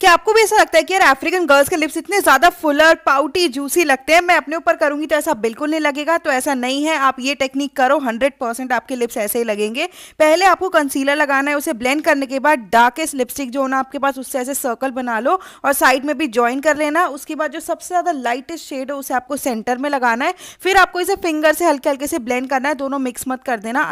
क्या आपको भी ऐसा लगता है कि यार अफ्रीकन गर्ल्स के लिप्स इतने ज़्यादा फुलर पाउटी जूसी लगते हैं मैं अपने ऊपर करूंगी तो ऐसा बिल्कुल नहीं लगेगा तो ऐसा नहीं है आप ये टेक्निक करो 100 परसेंट आपके लिप्स ऐसे ही लगेंगे पहले आपको कंसीलर लगाना है उसे ब्लेंड करने के बाद डार्केस्ट लिपस्टिक जो होना आपके पास उससे ऐसे सर्कल बना लो और साइड में भी ज्वाइन कर लेना उसके बाद जो सबसे ज़्यादा लाइटेस्ट शेड है उसे आपको सेंटर में लगाना है फिर आपको इसे फिंगर से हल्के हल्के से ब्लेंड करना है दोनों मिक्स मत कर देना